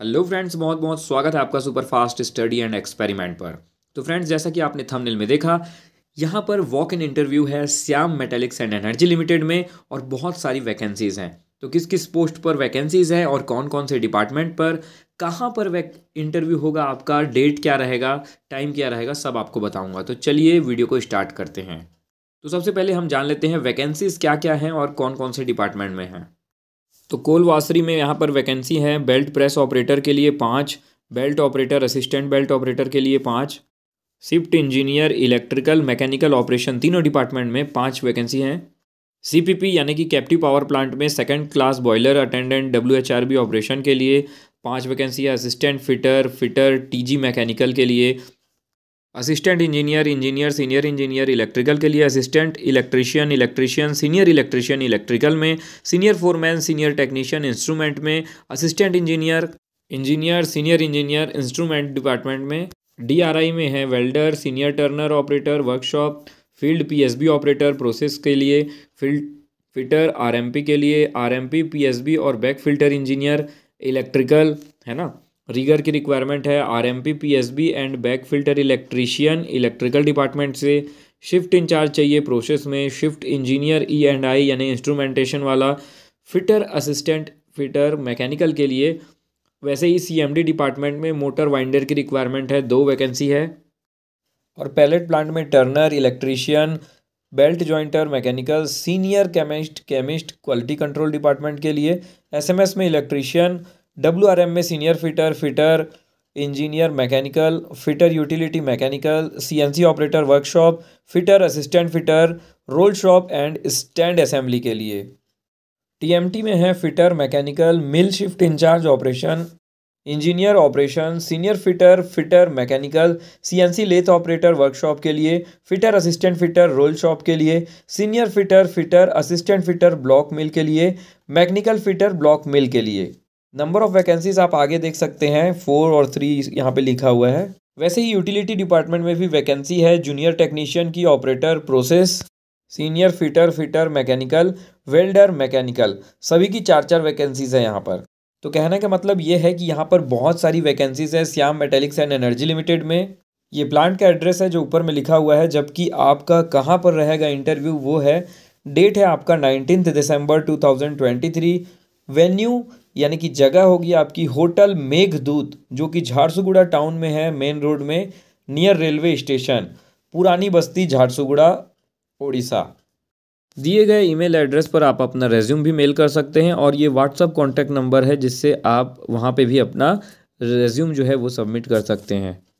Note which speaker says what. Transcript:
Speaker 1: hello friends बहुत बहुत स्वागत है आपका super fast study and experiment पर तो फ्रेंड्स जैसा कि आपने थंबनेल में देखा यहाँ पर वॉक इन इंटरव्यू है Shyam metallics and energy limited में और बहुत सारी वैकेंसीज़ हैं तो किस किस पोस्ट पर वैकेंसीज़ है और कौन कौन से डिपार्टमेंट पर कहाँ पर इंटरव्यू होगा आपका डेट क्या रहेगा टाइम क्या रहेगा सब आपको बताऊँगा तो चलिए वीडियो को स्टार्ट करते हैं तो सबसे पहले हम जान लेते हैं वैकेंसीज़ क्या क्या हैं और कौन कौन से डिपार्टमेंट में हैं तो कोलवासरी में यहाँ पर वैकेंसी है बेल्ट प्रेस ऑपरेटर के लिए पाँच belt operator assistant belt operator के लिए पाँच shift engineer electrical mechanical operation तीनों डिपार्टमेंट में पाँच वैकेंसी हैं सी यानी कि कैप्टिव पावर प्लांट में second class boiler attendant W operation के लिए पांच वैकेंसी है assistant fitter fitter TG mechanical के लिए assistant engineer engineer senior engineer electrical के लिए assistant electrician electrician senior electrician electrical में senior foreman senior technician instrument में assistant engineer engineer senior engineer instrument department में डीआरआई में है welder senior turner operator workshop field PSB operator process के लिए field fitter RMP के लिए RMP PSB और बैक फिल्टर इंजीनियर इलेक्ट्रिकल है ना रीगर की रिक्वायरमेंट है R M P P S B and back filter electrician electrical department से शिफ्ट इंचार्ज चाहिए प्रोसेस में shift engineer E and I यानी इंस्ट्रूमेंटेशन वाला फिटर असिस्टेंट फिटर मैकेनिकल के लिए वैसे ही सी एम डी डिपार्टमेंट में मोटर वाइंडर की रिक्वायरमेंट है दो वैकेंसी है और पैलेट प्लांट में turner electrician belt jointer mechanical senior chemist chemist quality control department के लिए एसएमएस में इलेक्ट्रीशियन डब्ल्यू आर एम में senior fitter fitter engineer mechanical fitter utility mechanical CNC operator workshop fitter assistant fitter roll shop and stand assembly के लिए TMT में है fitter mechanical mill shift in charge operation engineer operation senior fitter fitter mechanical CNC lathe operator workshop के लिए fitter assistant fitter roll shop के लिए senior fitter fitter assistant fitter block mill के लिए मैकेनिकल फिटर ब्लॉक मिल के लिए number of vacancies आप आगे देख सकते हैं फोर और थ्री यहाँ पे लिखा हुआ है वैसे ही यूटिलिटी डिपार्टमेंट में भी वैकेंसी है जूनियर टेक्नीशियन की operator process senior fitter fitter mechanical welder mechanical सभी की चार चार वैकेंसीज है यहाँ पर तो कहने का मतलब ये है कि यहाँ पर बहुत सारी वैकेंसीज है Shyam metallics and energy limited में ये प्लांट का एड्रेस है जो ऊपर में लिखा हुआ है जबकि आपका कहाँ पर रहेगा इंटरव्यू वो है डेट है आपका नाइनटीन दिसंबर two thousand twenty three venue यानी कि जगह होगी आपकी होटल मेघदूत जो कि झारसुगुड़ा टाउन में है मेन रोड में नियर रेलवे स्टेशन पुरानी बस्ती झारसुगुड़ा उड़ीसा दिए गए ईमेल एड्रेस पर आप अपना रेज्यूम भी मेल कर सकते हैं और ये व्हाट्सअप कॉन्टैक्ट नंबर है जिससे आप वहाँ पे भी अपना रेज्यूम जो है वो सबमिट कर सकते हैं